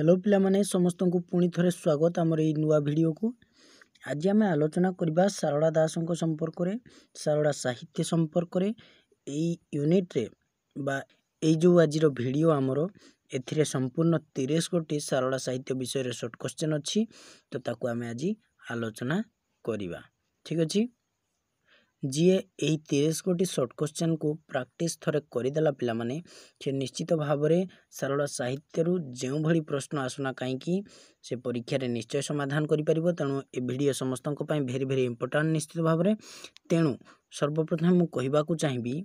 hello ପିଲାମାନେ ସମସ୍ତଙ୍କୁ ପୁଣି ଥରେ ସ୍ୱାଗତ ଆମର ଏଇ ନୂଆ ଭିଡ଼ିଓକୁ ଆଜି ଆମେ ଆଲୋଚନା କରିବା ସାରଳା ଦାସଙ୍କ ସମ୍ପର୍କରେ ସାରଳା ସାହିତ୍ୟ ସମ୍ପର୍କରେ ଏଇ ୟୁନିଟ୍ରେ ବା ଏଇ ଯେଉଁ ଆଜିର ଭିଡ଼ିଓ ଆମର ଏଥିରେ ସମ୍ପୂର୍ଣ୍ଣ ତିରିଶ ଗୋଟି ସାରଳା ସାହିତ୍ୟ ବିଷୟରେ ସର୍ଟ କ୍ୱେଶ୍ଚେନ୍ ଅଛି ତ ତାକୁ ଆମେ ଆଜି ଆଲୋଚନା କରିବା ଠିକ୍ ଅଛି ଯିଏ ଏହି ତିରିଶ ଗୋଟି ସର୍ଟ କୋଶ୍ଚେନ୍କୁ ପ୍ରାକ୍ଟିସ୍ ଥରେ କରିଦେଲା ପିଲାମାନେ ସେ ନିଶ୍ଚିତ ଭାବରେ ସରଳ ସାହିତ୍ୟରୁ ଯେଉଁଭଳି ପ୍ରଶ୍ନ ଆସୁନା କାହିଁକି ସେ ପରୀକ୍ଷାରେ ନିଶ୍ଚୟ ସମାଧାନ କରିପାରିବ ତେଣୁ ଏ ଭିଡ଼ିଓ ସମସ୍ତଙ୍କ ପାଇଁ ଭେରି ଭେରି ଇମ୍ପୋର୍ଟାଣ୍ଟ ନିଶ୍ଚିତ ଭାବରେ ତେଣୁ ସର୍ବପ୍ରଥମେ ମୁଁ କହିବାକୁ ଚାହିଁବି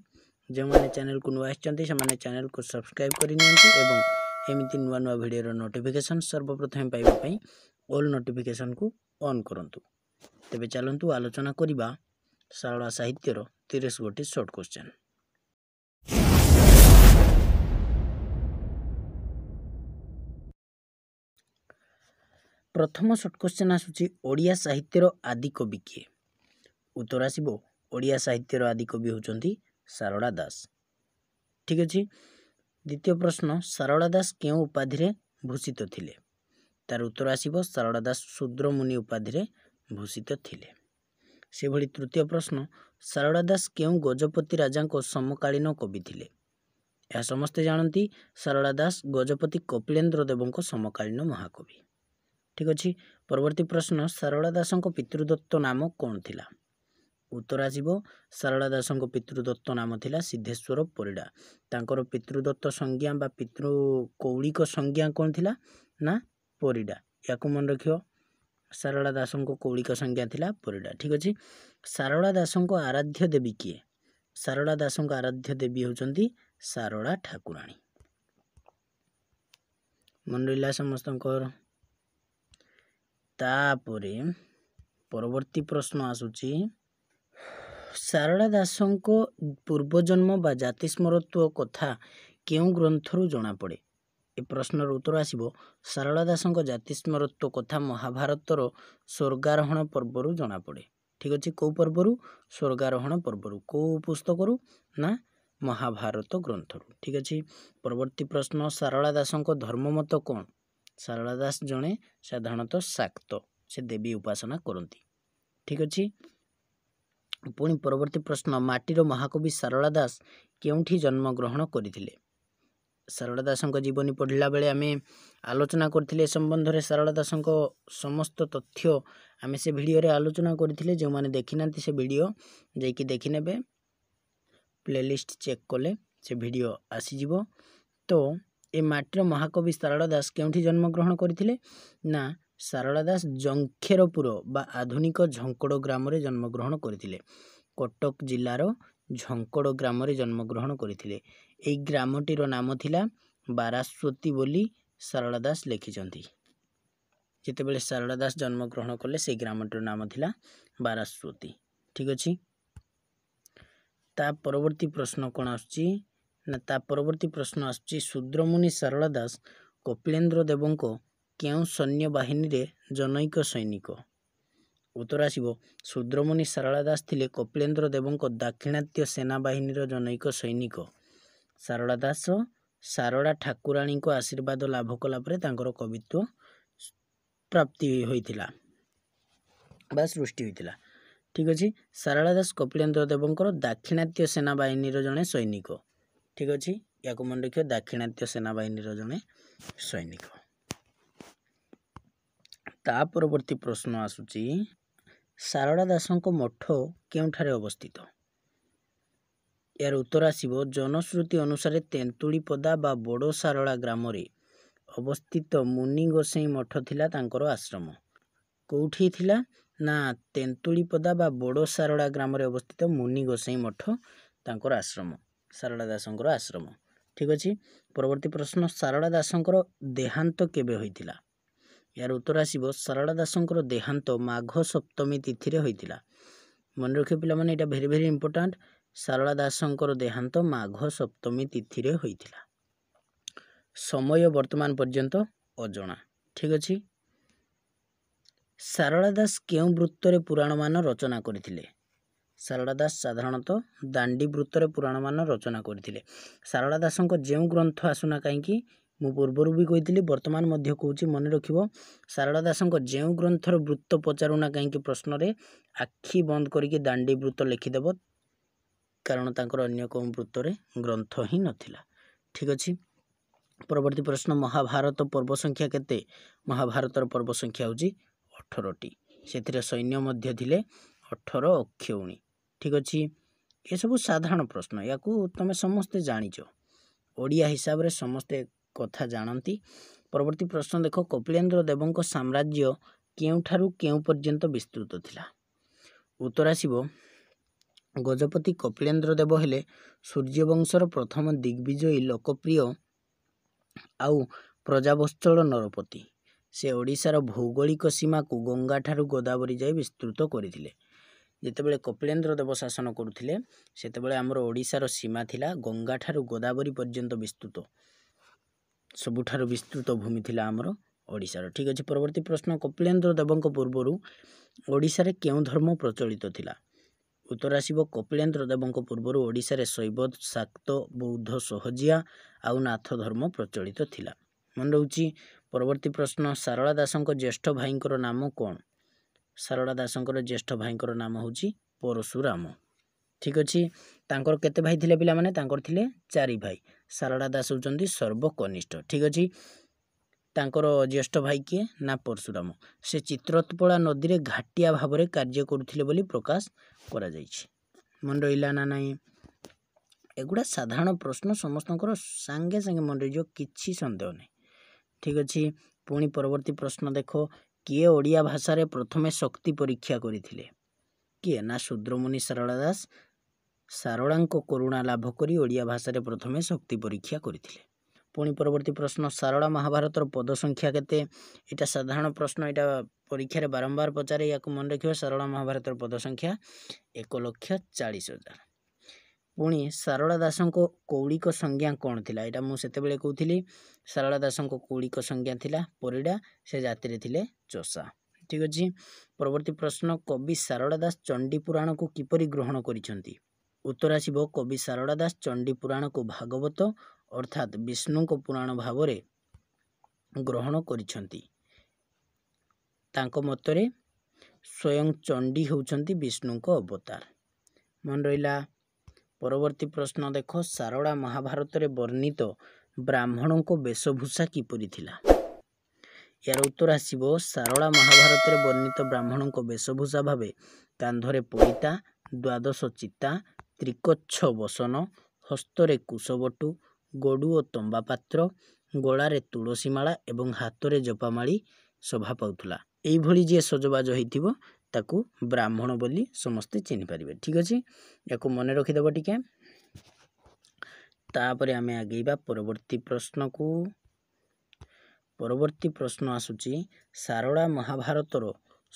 ଯେଉଁମାନେ ଚ୍ୟାନେଲ୍କୁ ନୂଆ ଆସିଛନ୍ତି ସେମାନେ ଚ୍ୟାନେଲ୍କୁ ସବସ୍କ୍ରାଇବ୍ କରିନିଅନ୍ତୁ ଏବଂ ଏମିତି ନୂଆ ନୂଆ ଭିଡ଼ିଓର ନୋଟିଫିକେସନ୍ ସର୍ବପ୍ରଥମେ ପାଇବା ପାଇଁ ଅଲ୍ ନୋଟିଫିକେସନ୍କୁ ଅନ୍ କରନ୍ତୁ ତେବେ ଚାଲନ୍ତୁ ଆଲୋଚନା କରିବା ସାରଳା ସାହିତ୍ୟର ତିରିଶ ଗୋଟି ସର୍ଟ କ୍ୱେଶ୍ଚନ୍ ପ୍ରଥମ ସର୍ଟ କ୍ୱେଶ୍ଚନ୍ ଆସୁଛି ଓଡ଼ିଆ ସାହିତ୍ୟର ଆଦିକବି କିଏ ଉତ୍ତର ଆସିବ ଓଡ଼ିଆ ସାହିତ୍ୟର ଆଦିକବି ହେଉଛନ୍ତି ସାରଳା ଦାସ ଠିକ୍ ଅଛି ଦ୍ୱିତୀୟ ପ୍ରଶ୍ନ ସାରଳା ଦାସ କେଉଁ ଉପାଧିରେ ଭୂଷିତ ଥିଲେ ତାର ଉତ୍ତର ଆସିବ ଶାରଳା ଦାସ ଶୁଦ୍ରମୁନି ଉପାଧିରେ ଭୂଷିତ ଥିଲେ ସେଭଳି ତୃତୀୟ ପ୍ରଶ୍ନ ସାରଳା ଦାସ କେଉଁ ଗଜପତି ରାଜାଙ୍କ ସମକାଳୀନ କବି ଥିଲେ ଏହା ସମସ୍ତେ ଜାଣନ୍ତି ଶାରଳା ଦାସ ଗଜପତି କପିଳେନ୍ଦ୍ର ଦେବଙ୍କ ସମକାଳୀନ ମହାକବି ଠିକ୍ ଅଛି ପରବର୍ତ୍ତୀ ପ୍ରଶ୍ନ ଶାରଳା ଦାସଙ୍କ ପିତୃଦତ୍ତ ନାମ କ'ଣ ଥିଲା ଉତ୍ତର ଆସିବ ଶାରଳା ଦାସଙ୍କ ପିତୃଦତ୍ତ ନାମ ଥିଲା ସିଦ୍ଧେଶ୍ୱର ପରିଡ଼ା ତାଙ୍କର ପିତୃଦତ୍ତ ସଂଜ୍ଞା ବା ପିତୃ କୌଳିକ ସଂଜ୍ଞା କ'ଣ ଥିଲା ନା ପରିଡ଼ା ଏହାକୁ ମନେ ରଖିବ ସାରଳା ଦାସଙ୍କ କୌଳିକ ସଂଜ୍ଞା ଥିଲା ପରିଡ଼ା ଠିକ୍ ଅଛି ସାରଳା ଦାସଙ୍କ ଆରାଧ୍ୟ ଦେବୀ କିଏ ସାରଳା ଦାସଙ୍କ ଆରାଧ୍ୟ ଦେବୀ ହେଉଛନ୍ତି ସାରଳା ଠାକୁରାଣୀ ମନେ ରହିଲା ସମସ୍ତଙ୍କର ତାପରେ ପରବର୍ତ୍ତୀ ପ୍ରଶ୍ନ ଆସୁଛି ସାରଳା ଦାସଙ୍କ ପୂର୍ବଜନ୍ମ ବା ଜାତିସ୍ମରତ୍ୱ କଥା କେଉଁ ଗ୍ରନ୍ଥରୁ ଜଣାପଡ଼େ ଏ ପ୍ରଶ୍ନର ଉତ୍ତର ଆସିବ ସାରଳା ଦାସଙ୍କ ଜାତିସ୍ମରତ୍ୱ କଥା ମହାଭାରତର ସ୍ୱର୍ଗାରୋହଣ ପର୍ବରୁ ଜଣାପଡ଼େ ଠିକ୍ ଅଛି କେଉଁ ପର୍ବରୁ ସ୍ୱର୍ଗାରୋହଣ ପର୍ବରୁ କେଉଁ ପୁସ୍ତକରୁ ନା ମହାଭାରତ ଗ୍ରନ୍ଥରୁ ଠିକ୍ ଅଛି ପରବର୍ତ୍ତୀ ପ୍ରଶ୍ନ ସାରଳା ଦାସଙ୍କ ଧର୍ମମତ କ'ଣ ସାରଳା ଦାସ ଜଣେ ସାଧାରଣତଃ ଶାକ୍ତ ସେ ଦେବୀ ଉପାସନା କରନ୍ତି ଠିକ୍ ଅଛି ପୁଣି ପରବର୍ତ୍ତୀ ପ୍ରଶ୍ନ ମାଟିର ମହାକବି ସାରଳା ଦାସ କେଉଁଠି ଜନ୍ମଗ୍ରହଣ କରିଥିଲେ ସାରଳା ଦାସଙ୍କ ଜୀବନୀ ପଢ଼ିଲା ବେଳେ ଆମେ ଆଲୋଚନା କରିଥିଲେ ଏ ସମ୍ବନ୍ଧରେ ସାରଳା ଦାସଙ୍କ ସମସ୍ତ ତଥ୍ୟ ଆମେ ସେ ଭିଡ଼ିଓରେ ଆଲୋଚନା କରିଥିଲେ ଯେଉଁମାନେ ଦେଖିନାହାନ୍ତି ସେ ଭିଡ଼ିଓ ଯାଇକି ଦେଖିନେବେ ପ୍ଲେଲିଷ୍ଟ ଚେକ୍ କଲେ ସେ ଭିଡ଼ିଓ ଆସିଯିବ ତ ଏ ମାଟିର ମହାକବି ସାରଳା ଦାସ କେଉଁଠି ଜନ୍ମଗ୍ରହଣ କରିଥିଲେ ନା ସାରଳା ଦାସ ଜଙ୍ଖେରପୁର ବା ଆଧୁନିକ ଝଙ୍କଡ଼ ଗ୍ରାମରେ ଜନ୍ମଗ୍ରହଣ କରିଥିଲେ କଟକ ଜିଲ୍ଲାର ଝଙ୍କଡ଼ ଗ୍ରାମରେ ଜନ୍ମଗ୍ରହଣ କରିଥିଲେ ଏହି ଗ୍ରାମଟିର ନାମ ଥିଲା ବାରାସ୍ୱତୀ ବୋଲି ସାରଳା ଦାସ ଲେଖିଛନ୍ତି ଯେତେବେଳେ ସାରଳା ଦାସ ଜନ୍ମଗ୍ରହଣ କଲେ ସେହି ଗ୍ରାମଟିର ନାମ ଥିଲା ବାରାସ୍ୱତୀ ଠିକ୍ ଅଛି ତା ପରବର୍ତ୍ତୀ ପ୍ରଶ୍ନ କ'ଣ ଆସୁଛି ନା ତା ପରବର୍ତ୍ତୀ ପ୍ରଶ୍ନ ଆସୁଛି ସୁଦ୍ରମୁନି ସାରଳା ଦାସ କପିଳେନ୍ଦ୍ର ଦେବଙ୍କ କେଉଁ ସୈନ୍ୟ ବାହିନୀରେ ଜନୈକ ସୈନିକ ଉତ୍ତର ଆସିବ ସୁଦ୍ରମୁନି ସାରଳା ଦାସ ଥିଲେ କପିଳେନ୍ଦ୍ର ଦେବଙ୍କ ଦାକ୍ଷିଣାତ୍ୟ ସେନାବାହିନୀର ଜନୈକ ସୈନିକ ସାରଳା ଦାସ ସାରଳା ଠାକୁରାଣୀଙ୍କ ଆଶୀର୍ବାଦ ଲାଭ କଲା ପରେ ତାଙ୍କର କବିତ୍ୱ ପ୍ରାପ୍ତି ହୋଇଥିଲା ବା ସୃଷ୍ଟି ହୋଇଥିଲା ଠିକ୍ ଅଛି ସାରଳା ଦାସ କପିଳେନ୍ଦ୍ର ଦେବଙ୍କର ଦାକ୍ଷିଣାତ୍ୟ ସେନାବାହିନୀର ଜଣେ ସୈନିକ ଠିକ୍ ଅଛି ୟାକୁ ମନେ ରଖିବ ଦାକ୍ଷିଣାତ୍ୟ ସେନାବାହିନୀର ଜଣେ ସୈନିକ ତା ପରବର୍ତ୍ତୀ ପ୍ରଶ୍ନ ଆସୁଛି ସାରଳା ଦାସଙ୍କ ମଠ କେଉଁଠାରେ ଅବସ୍ଥିତ ଏହାର ଉତ୍ତର ଆସିବ ଜନଶ୍ରୁତି ଅନୁସାରେ ତେନ୍ତୁଳିପଦା ବା ବଡ଼ ସାରଳା ଗ୍ରାମରେ ଅବସ୍ଥିତ ମୁନି ଗୋସେଇଁ ମଠ ଥିଲା ତାଙ୍କର ଆଶ୍ରମ କେଉଁଠି ଥିଲା ନା ତେନ୍ତୁଳିପଦା ବା ବଡ଼ ସାରଳା ଗ୍ରାମରେ ଅବସ୍ଥିତ ମୁନି ଗୋସେଇଁ ମଠ ତାଙ୍କର ଆଶ୍ରମ ସାରଳା ଦାସଙ୍କର ଆଶ୍ରମ ଠିକ୍ ଅଛି ପରବର୍ତ୍ତୀ ପ୍ରଶ୍ନ ସାରଳା ଦାସଙ୍କର ଦେହାନ୍ତ କେବେ ହୋଇଥିଲା ଏହାର ଉତ୍ତର ଆସିବ ସାରଳା ଦାସଙ୍କର ଦେହାନ୍ତ ମାଘ ସପ୍ତମୀ ତିଥିରେ ହୋଇଥିଲା ମନେ ରଖିବ ପିଲାମାନେ ଏଇଟା ଭେରି ଭେରି ଇମ୍ପୋର୍ଟାଣ୍ଟ ଶାରଳା ଦାସଙ୍କର ଦେହାନ୍ତ ମାଘ ସପ୍ତମୀ ତିଥିରେ ହୋଇଥିଲା ସମୟ ବର୍ତ୍ତମାନ ପର୍ଯ୍ୟନ୍ତ ଅଜଣା ଠିକ୍ ଅଛି ଶାରଳା ଦାସ କେଉଁ ବୃତ୍ତରେ ପୁରାଣମାନ ରଚନା କରିଥିଲେ ସାରଳା ଦାସ ସାଧାରଣତଃ ଦାଣ୍ଡି ବୃତ୍ତରେ ପୁରାଣମାନ ରଚନା କରିଥିଲେ ଶାରଳା ଦାସଙ୍କ ଯେଉଁ ଗ୍ରନ୍ଥ ଆସୁନା କାହିଁକି ମୁଁ ପୂର୍ବରୁ ବି କହିଥିଲି ବର୍ତ୍ତମାନ ମଧ୍ୟ କହୁଛି ମନେ ରଖିବ ଶାରଳା ଦାସଙ୍କ ଯେଉଁ ଗ୍ରନ୍ଥର ବୃତ୍ତ ପଚାରୁନା କାହିଁକି ପ୍ରଶ୍ନରେ ଆଖି ବନ୍ଦ କରିକି ଦାଣ୍ଡି ବୃତ୍ତ ଲେଖିଦେବ କାରଣ ତାଙ୍କର ଅନ୍ୟ କେଉଁ ବୃତ୍ତରେ ଗ୍ରନ୍ଥ ହିଁ ନଥିଲା ଠିକ୍ ଅଛି ପରବର୍ତ୍ତୀ ପ୍ରଶ୍ନ ମହାଭାରତ ପର୍ବ ସଂଖ୍ୟା କେତେ ମହାଭାରତର ପର୍ବ ସଂଖ୍ୟା ହେଉଛି ଅଠରଟି ସେଥିରେ ସୈନ୍ୟ ମଧ୍ୟ ଥିଲେ ଅଠର ଅକ୍ଷୌଣୀ ଠିକ୍ ଅଛି ଏସବୁ ସାଧାରଣ ପ୍ରଶ୍ନ ଏହାକୁ ତୁମେ ସମସ୍ତେ ଜାଣିଛ ଓଡ଼ିଆ ହିସାବରେ ସମସ୍ତେ କଥା ଜାଣନ୍ତି ପରବର୍ତ୍ତୀ ପ୍ରଶ୍ନ ଦେଖ କପିଳେନ୍ଦ୍ର ଦେବଙ୍କ ସାମ୍ରାଜ୍ୟ କେଉଁଠାରୁ କେଉଁ ପର୍ଯ୍ୟନ୍ତ ବିସ୍ତୃତ ଥିଲା ଉତ୍ତର ଆସିବ ଗଜପତି କପିଳେନ୍ଦ୍ର ଦେବ ହେଲେ ସୂର୍ଯ୍ୟବଂଶର ପ୍ରଥମ ଦିଗ୍ବିଜୟୀ ଲୋକପ୍ରିୟ ଆଉ ପ୍ରଜାବତ୍ସଳ ନରପତି ସେ ଓଡ଼ିଶାର ଭୌଗୋଳିକ ସୀମାକୁ ଗଙ୍ଗାଠାରୁ ଗୋଦାବରୀ ଯାଇ ବିସ୍ତୃତ କରିଥିଲେ ଯେତେବେଳେ କପିଳେନ୍ଦ୍ର ଦେବ ଶାସନ କରୁଥିଲେ ସେତେବେଳେ ଆମର ଓଡ଼ିଶାର ସୀମା ଥିଲା ଗଙ୍ଗାଠାରୁ ଗୋଦାବରୀ ପର୍ଯ୍ୟନ୍ତ ବିସ୍ତୃତ ସବୁଠାରୁ ବିସ୍ତୃତ ଭୂମି ଥିଲା ଆମର ଓଡ଼ିଶାର ଠିକ୍ ଅଛି ପରବର୍ତ୍ତୀ ପ୍ରଶ୍ନ କପିଳେନ୍ଦ୍ର ଦେବଙ୍କ ପୂର୍ବରୁ ଓଡ଼ିଶାରେ କେଉଁ ଧର୍ମ ପ୍ରଚଳିତ ଥିଲା ଉତ୍ତର ଆସିବ କପିଳେନ୍ଦ୍ର ଦେବଙ୍କ ପୂର୍ବରୁ ଓଡ଼ିଶାରେ ଶୈବ ଶାକ୍ତ ବୌଦ୍ଧ ସହଜିଆ ଆଉ ନାଥ ଧର୍ମ ପ୍ରଚଳିତ ଥିଲା ମନେ ରହୁଛି ପରବର୍ତ୍ତୀ ପ୍ରଶ୍ନ ସାରଳା ଦାସଙ୍କ ଜ୍ୟେଷ୍ଠ ଭାଇଙ୍କର ନାମ କ'ଣ ସାରଳା ଦାସଙ୍କର ଜ୍ୟେଷ୍ଠ ଭାଇଙ୍କର ନାମ ହେଉଛି ପରଶୁରାମ ଠିକ୍ ଅଛି ତାଙ୍କର କେତେ ଭାଇ ଥିଲେ ପିଲାମାନେ ତାଙ୍କର ଥିଲେ ଚାରି ଭାଇ ସାରଳା ଦାସ ହେଉଛନ୍ତି ସର୍ବକନିଷ୍ଠ ଠିକ୍ ଅଛି ତାଙ୍କର ଜ୍ୟେଷ୍ଠ ଭାଇ କିଏ ନା ପରଶୁରାମ ସେ ଚିତ୍ରତ୍ପଳା ନଦୀରେ ଘାଟିଆ ଭାବରେ କାର୍ଯ୍ୟ କରୁଥିଲେ ବୋଲି ପ୍ରକାଶ କରାଯାଇଛି ମନେ ରହିଲା ନା ନାହିଁ ଏଗୁଡ଼ା ସାଧାରଣ ପ୍ରଶ୍ନ ସମସ୍ତଙ୍କର ସାଙ୍ଗେ ସାଙ୍ଗେ ମନେ ରହିଯିବ କିଛି ସନ୍ଦେହ ନାହିଁ ଠିକ୍ ଅଛି ପୁଣି ପରବର୍ତ୍ତୀ ପ୍ରଶ୍ନ ଦେଖ କିଏ ଓଡ଼ିଆ ଭାଷାରେ ପ୍ରଥମେ ଶକ୍ତି ପରୀକ୍ଷା କରିଥିଲେ କିଏ ନା ଶୂଦ୍ରମୁନି ସାରଳା ଦାସ ସାରଳାଙ୍କ କରୁଣା ଲାଭ କରି ଓଡ଼ିଆ ଭାଷାରେ ପ୍ରଥମେ ଶକ୍ତି ପରୀକ୍ଷା କରିଥିଲେ ପୁଣି ପରବର୍ତ୍ତୀ ପ୍ରଶ୍ନ ସାରଳା ମହାଭାରତର ପଦ ସଂଖ୍ୟା କେତେ ଏଇଟା ସାଧାରଣ ପ୍ରଶ୍ନ ଏଇଟା ପରୀକ୍ଷାରେ ବାରମ୍ବାର ପଚାରେ ଏହାକୁ ମନେ ରଖିବ ସାରଳା ମହାଭାରତର ପଦ ସଂଖ୍ୟା ଏକ ଲକ୍ଷ ଚାଳିଶ ହଜାର ପୁଣି ସାରଳା ଦାସଙ୍କ କୌଳିକ ସଂଜ୍ଞା କ'ଣ ଥିଲା ଏଇଟା ମୁଁ ସେତେବେଳେ କହୁଥିଲି ସାରଳା ଦାସଙ୍କ କୌଳିକ ସଂଜ୍ଞା ଥିଲା ପରିଡ଼ା ସେ ଜାତିରେ ଥିଲେ ଚଷା ଠିକ୍ ଅଛି ପରବର୍ତ୍ତୀ ପ୍ରଶ୍ନ କବି ସାରଳା ଦାସ ଚଣ୍ଡୀ ପୁରାଣକୁ କିପରି ଗ୍ରହଣ କରିଛନ୍ତି ଉତ୍ତର ଆସିବ କବି ସାରଳା ଦାସ ଚଣ୍ଡୀ ପୁରାଣକୁ ଭାଗବତ ଅର୍ଥାତ୍ ବିଷ୍ଣୁଙ୍କ ପୁରାଣ ଭାବରେ ଗ୍ରହଣ କରିଛନ୍ତି ତାଙ୍କ ମତରେ ସ୍ୱୟଂ ଚଣ୍ଡୀ ହେଉଛନ୍ତି ବିଷ୍ଣୁଙ୍କ ଅବତାର ମନେ ରହିଲା ପରବର୍ତ୍ତୀ ପ୍ରଶ୍ନ ଦେଖ ସାରଳା ମହାଭାରତରେ ବର୍ଣ୍ଣିତ ବ୍ରାହ୍ମଣଙ୍କ ବେଶଭୂଷା କିପରି ଥିଲା ଏହାର ଉତ୍ତର ଆସିବ ସାରଳା ମହାଭାରତରେ ବର୍ଣ୍ଣିତ ବ୍ରାହ୍ମଣଙ୍କ ବେଶଭୂଷା ଭାବେ କାନ୍ଧରେ ପଇତା ଦ୍ୱାଦଶ ଚିତା ତ୍ରିକଚ୍ଛ ବସନ ହସ୍ତରେ କୁଶବଟୁ ଗଡ଼ୁ ଓ ତମ୍ବା ପାତ୍ର ଗଳାରେ ତୁଳସୀ ମାଳା ଏବଂ ହାତରେ ଜପାମାଳି ଶୋଭା ପାଉଥିଲା ଏଇଭଳି ଯିଏ ସଜବାଜ ହୋଇଥିବ ତାକୁ ବ୍ରାହ୍ମଣ ବୋଲି ସମସ୍ତେ ଚିହ୍ନିପାରିବେ ଠିକ୍ ଅଛି ୟାକୁ ମନେ ରଖିଦେବ ଟିକେ ତାପରେ ଆମେ ଆଗେଇବା ପରବର୍ତ୍ତୀ ପ୍ରଶ୍ନକୁ ପରବର୍ତ୍ତୀ ପ୍ରଶ୍ନ ଆସୁଛି ସାରଳା ମହାଭାରତର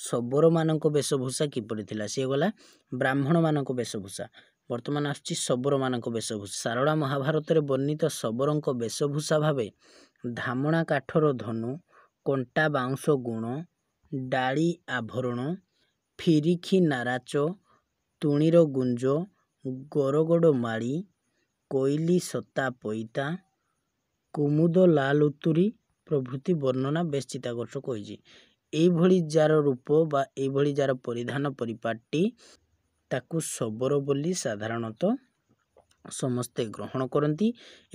ଶବରମାନଙ୍କ ବେଶଭୂଷା କିପରି ଥିଲା ସିଏ ଗଲା ବ୍ରାହ୍ମଣମାନଙ୍କ ବେଶଭୂଷା ବର୍ତ୍ତମାନ ଆସୁଛି ଶବରମାନଙ୍କ ବେଶଭୂଷା ସାରଳା ମହାଭାରତରେ ବର୍ଣ୍ଣିତ ଶବରଙ୍କ ବେଶଭୂଷା ଭାବେ ଧାମଣା କାଠର ଧନୁ କଣ୍ଟା ବାଉଁଶ ଗୁଣ ଡାଳି ଆଭରଣ ଫିରିଖି ନାରାଚ ତୁଣୀର ଗୁଞ୍ଜ ଗରଗଡ଼ ମାଳି କୋଇଲି ସତା ପଇତା କୁମୁଦ ଲାଲ ଉତୁରି ପ୍ରଭୃତି ବର୍ଣ୍ଣନା ବେଶ ଚିତାକର୍ଷକ ହୋଇଛି ଏଇଭଳି ଯାର ରୂପ ବା ଏଇଭଳି ଯାର ପରିଧାନ ପରିପାଟି ତାକୁ ଶବର ବୋଲି ସାଧାରଣତଃ ସମସ୍ତେ ଗ୍ରହଣ କରନ୍ତି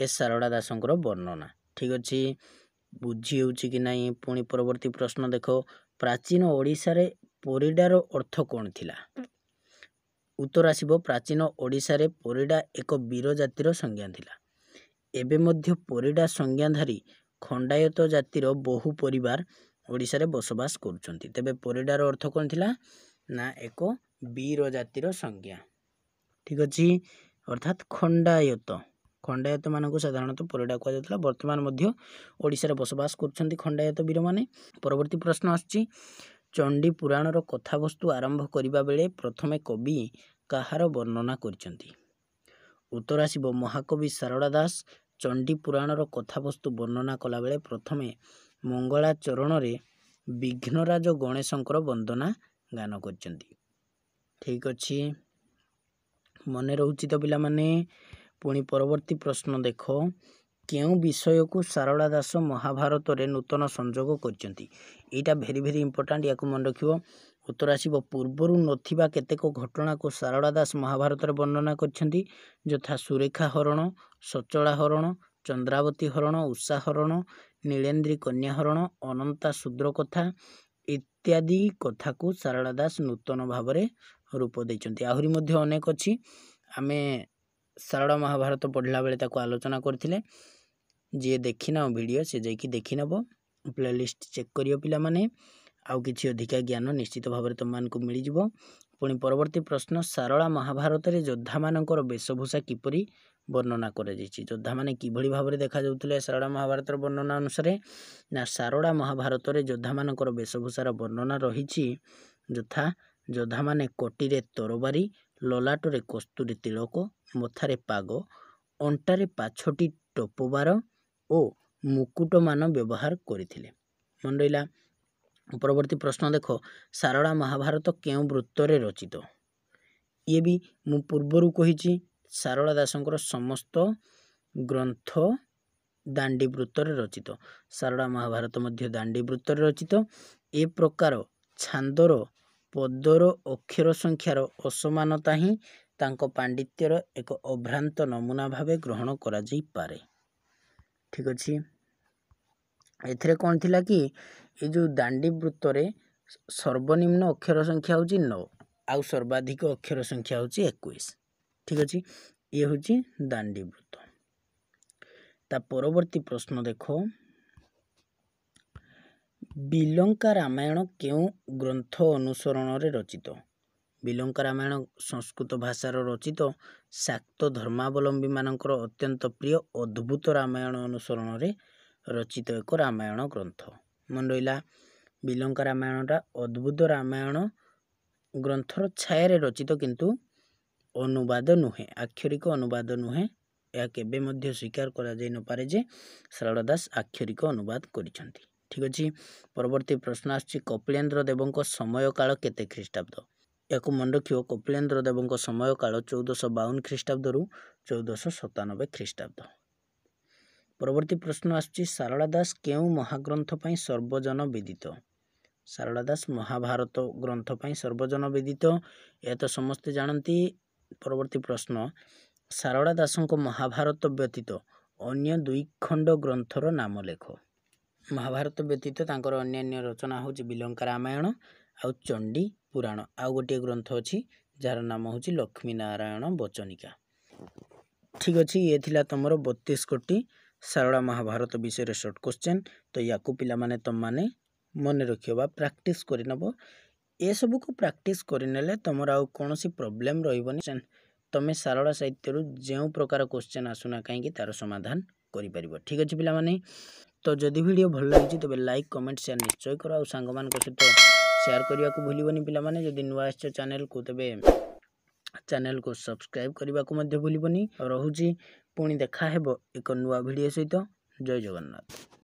ଏ ସାରଳା ଦାସଙ୍କର ବର୍ଣ୍ଣନା ଠିକ୍ ଅଛି ବୁଝି ହେଉଛି କି ନାହିଁ ପୁଣି ପରବର୍ତ୍ତୀ ପ୍ରଶ୍ନ ଦେଖ ପ୍ରାଚୀନ ଓଡ଼ିଶାରେ ପରିଡ଼ାର ଅର୍ଥ କ'ଣ ଥିଲା ଉତ୍ତର ଆସିବ ପ୍ରାଚୀନ ଓଡ଼ିଶାରେ ପରିଡ଼ା ଏକ ବୀର ଜାତିର ସଂଜ୍ଞା ଥିଲା ଏବେ ମଧ୍ୟ ପରିଡ଼ା ସଂଜ୍ଞାଧାରୀ ଖଣ୍ଡାୟତ ଜାତିର ବହୁ ପରିବାର ଓଡ଼ିଶାରେ ବସବାସ କରୁଛନ୍ତି ତେବେ ପରିଡ଼ାର ଅର୍ଥ କ'ଣ ଥିଲା ନା ଏକ ବୀର ଜାତିର ସଂଜ୍ଞା ଠିକ୍ ଅଛି ଅର୍ଥାତ୍ ଖଣ୍ଡାୟତ ଖଣ୍ଡାୟତମାନଙ୍କୁ ସାଧାରଣତଃ ପରିଡ଼ା କୁହାଯାଉଥିଲା ବର୍ତ୍ତମାନ ମଧ୍ୟ ଓଡ଼ିଶାରେ ବସବାସ କରୁଛନ୍ତି ଖଣ୍ଡାୟତ ବୀରମାନେ ପରବର୍ତ୍ତୀ ପ୍ରଶ୍ନ ଆସୁଛି ଚଣ୍ଡୀ ପୁରାଣର କଥାବସ୍ତୁ ଆରମ୍ଭ କରିବା ବେଳେ ପ୍ରଥମେ କବି କାହାର ବର୍ଣ୍ଣନା କରିଛନ୍ତି ଉତ୍ତର ଆସିବ ମହାକବି ସାରଳା ଦାସ ଚଣ୍ଡୀ ପୁରାଣର କଥାବସ୍ତୁ ବର୍ଣ୍ଣନା କଲାବେଳେ ପ୍ରଥମେ ମଙ୍ଗଳାଚରଣରେ ବିଘ୍ନରାଜ ଗଣେଶଙ୍କର ବନ୍ଦନା ଗାନ କରିଛନ୍ତି ଠିକ୍ ଅଛି ମନେ ରହୁଛି ତ ପିଲାମାନେ ପୁଣି ପରବର୍ତ୍ତୀ ପ୍ରଶ୍ନ ଦେଖ କେଉଁ ବିଷୟକୁ ସାରଳା ଦାସ ମହାଭାରତରେ ନୂତନ ସଂଯୋଗ କରିଛନ୍ତି ଏଇଟା ଭେରି ଭେରି ଇମ୍ପୋର୍ଟାଣ୍ଟ ୟାକୁ ମନେ ରଖିବ ଉତ୍ତର ଆସିବ ପୂର୍ବରୁ ନଥିବା କେତେକ ଘଟଣାକୁ ସାରଳା ଦାସ ମହାଭାରତରେ ବର୍ଣ୍ଣନା କରିଛନ୍ତି ଯଥା ସୁରେଖା ହରଣ ସଚଳା ହରଣ ଚନ୍ଦ୍ରାବତୀ ହରଣ ଉଷା ହରଣ ନୀଳେନ୍ଦ୍ରୀ କନ୍ୟା ହରଣ ଅନନ୍ତା ଶୂଦ୍ର କଥା ଇତ୍ୟାଦି କଥାକୁ ସାରଳା ଦାସ ନୂତନ ଭାବରେ ରୂପ ଦେଇଛନ୍ତି ଆହୁରି ମଧ୍ୟ ଅନେକ ଅଛି ଆମେ ଶାରଳା ମହାଭାରତ ପଢ଼ିଲା ବେଳେ ତାକୁ ଆଲୋଚନା କରିଥିଲେ ଯିଏ ଦେଖିନାଅ ଭିଡ଼ିଓ ସେ ଯାଇକି ଦେଖିନେବ ପ୍ଲେଲିଷ୍ଟ ଚେକ୍ କରିବ ପିଲାମାନେ ଆଉ କିଛି ଅଧିକା ଜ୍ଞାନ ନିଶ୍ଚିତ ଭାବରେ ତୁମମାନଙ୍କୁ ମିଳିଯିବ ପୁଣି ପରବର୍ତ୍ତୀ ପ୍ରଶ୍ନ ଶାରଳା ମହାଭାରତରେ ଯୋଦ୍ଧାମାନଙ୍କର ବେଶଭୂଷା କିପରି ବର୍ଣ୍ଣନା କରାଯାଇଛି ଯୋଦ୍ଧାମାନେ କିଭଳି ଭାବରେ ଦେଖାଯାଉଥିଲେ ଶାରଳା ମହାଭାରତର ବର୍ଣ୍ଣନା ଅନୁସାରେ ନା ଶାରଳା ମହାଭାରତରେ ଯୋଦ୍ଧାମାନଙ୍କର ବେଶଭୂଷାର ବର୍ଣ୍ଣନା ରହିଛି ଯଥା ଯୋଦ୍ଧାମାନେ କଟିରେ ତରବାରି ଲଲାଟରେ କସ୍ତୁରୀ ତିଳକ ମଥାରେ ପାଗ ଅଣ୍ଟାରେ ପାଛୋଟି ଟୋପବାର ଓ ମୁକୁଟମାନ ବ୍ୟବହାର କରିଥିଲେ ମନେ ରହିଲା ପରବର୍ତ୍ତୀ ପ୍ରଶ୍ନ ଦେଖ ସାରଳା ମହାଭାରତ କେଉଁ ବୃତ୍ତରେ ରଚିତ ଇଏ ବି ମୁଁ ପୂର୍ବରୁ କହିଛି ସାରଳା ଦାସଙ୍କର ସମସ୍ତ ଗ୍ରନ୍ଥ ଦାଣ୍ଡି ବୃତ୍ତରେ ରଚିତ ସାରଳା ମହାଭାରତ ମଧ୍ୟ ଦାଣ୍ଡି ବୃତ୍ତରେ ରଚିତ ଏ ପ୍ରକାର ଛାନ୍ଦର ପଦର ଅକ୍ଷର ସଂଖ୍ୟାର ଅସମାନତା ହିଁ ତାଙ୍କ ପାଣ୍ଡିତ୍ୟର ଏକ ଅଭ୍ରାନ୍ତ ନମୁନା ଭାବେ ଗ୍ରହଣ କରାଯାଇପାରେ ଠିକ୍ ଅଛି ଏଥିରେ କ'ଣ ଥିଲା କି ଏ ଯେଉଁ ଦାଣ୍ଡି ବୃତ୍ତରେ ସର୍ବନିମ୍ନ ଅକ୍ଷର ସଂଖ୍ୟା ହେଉଛି ନଅ ଆଉ ସର୍ବାଧିକ ଅକ୍ଷର ସଂଖ୍ୟା ହେଉଛି ଏକୋଇଶ ଠିକ୍ ଅଛି ଇଏ ହେଉଛି ଦାଣ୍ଡି ବୃତ୍ତ ତା ପରବର୍ତ୍ତୀ ପ୍ରଶ୍ନ ଦେଖ ବିଲଙ୍କା ରାମାୟଣ କେଉଁ ଗ୍ରନ୍ଥ ଅନୁସରଣରେ ରଚିତ ବିଲଙ୍କା ରାମାୟଣ ସଂସ୍କୃତ ଭାଷାର ରଚିତ ଶାକ୍ତ ଧର୍ମାବଲମ୍ବୀମାନଙ୍କର ଅତ୍ୟନ୍ତ ପ୍ରିୟ ଅଦ୍ଭୁତ ରାମାୟଣ ଅନୁସରଣରେ ରଚିତ ଏକ ରାମାୟଣ ଗ୍ରନ୍ଥ ମନେ ରହିଲା ବିଲଙ୍କା ରାମାୟଣଟା ଅଦ୍ଭୁତ ରାମାୟଣ ଗ୍ରନ୍ଥର ଛାୟାରେ ରଚିତ କିନ୍ତୁ ଅନୁବାଦ ନୁହେଁ ଆକ୍ଷରିକ ଅନୁବାଦ ନୁହେଁ ଏହା କେବେ ମଧ୍ୟ ସ୍ୱୀକାର କରାଯାଇ ନପାରେ ଯେ ଶାରଳା ଦାସ ଆକ୍ଷରିକ ଅନୁବାଦ କରିଛନ୍ତି ଠିକ୍ ଅଛି ପରବର୍ତ୍ତୀ ପ୍ରଶ୍ନ ଆସୁଛି କପିଳେନ୍ଦ୍ର ଦେବଙ୍କ ସମୟ କାଳ କେତେ ଖ୍ରୀଷ୍ଟାବ୍ଦ ଏହାକୁ ମନେ ରଖିବ କପିଳେନ୍ଦ୍ର ଦେବଙ୍କ ସମୟ କାଳ ଚଉଦଶହ ବାଉନ ଖ୍ରୀଷ୍ଟାବ୍ଦରୁ ଚଉଦଶହ ସତାନବେ ଖ୍ରୀଷ୍ଟାବ୍ଦ ପରବର୍ତ୍ତୀ ପ୍ରଶ୍ନ ଆସୁଛି ସାରଳା ଦାସ କେଉଁ ମହାଗ୍ରନ୍ଥ ପାଇଁ ସର୍ବଜନ ବିଦିତ ସାରଳା ଦାସ ମହାଭାରତ ଗ୍ରନ୍ଥ ପାଇଁ ସର୍ବଜନ ବିଦିତ ଏହା ତ ସମସ୍ତେ ଜାଣନ୍ତି ପରବର୍ତ୍ତୀ ପ୍ରଶ୍ନ ସାରଳା ଦାସଙ୍କ ମହାଭାରତ ବ୍ୟତୀତ ଅନ୍ୟ ଦୁଇ ଖଣ୍ଡ ଗ୍ରନ୍ଥର ନାମ ଲେଖ ମହାଭାରତ ବ୍ୟତୀତ ତାଙ୍କର ଅନ୍ୟାନ୍ୟ ରଚନା ହେଉଛି ବିଲଙ୍କା ରାମାୟଣ ଆଉ ଚଣ୍ଡୀ ପୁରାଣ ଆଉ ଗୋଟିଏ ଗ୍ରନ୍ଥ ଅଛି ଯାହାର ନାମ ହେଉଛି ଲକ୍ଷ୍ମୀନାରାୟଣ ବଚନିକା ଠିକ୍ ଅଛି ଇଏ ଥିଲା ତୁମର ବତିଶ କୋଟି ସାରଳା ମହାଭାରତ ବିଷୟରେ ସର୍ଟ କୋଶ୍ଚେନ୍ ତ ୟାକୁ ପିଲାମାନେ ତୁମମାନେ ମନେ ରଖିବ ବା ପ୍ରାକ୍ଟିସ୍ କରିନେବ ଏସବୁକୁ ପ୍ରାକ୍ଟିସ୍ କରିନେଲେ ତୁମର ଆଉ କୌଣସି ପ୍ରୋବ୍ଲେମ୍ ରହିବନି ତୁମେ ସାରଳା ସାହିତ୍ୟରୁ ଯେଉଁ ପ୍ରକାର କୋଶ୍ଚେନ୍ ଆସୁନା କାହିଁକି ତା'ର ସମାଧାନ କରିପାରିବ ଠିକ୍ ଅଛି ପିଲାମାନେ तो जदि भिड भल लगी तेज लाइक कमेंट सेयार निश्चय कर और सांग सहित सेयार करने को भूलन पे जदि नुआ आ चेल को तेज चेल को सब्सक्राइब करने को मैं भूलि रोचे पुणी देखा एक नुआ भिड सहित जय जगन्नाथ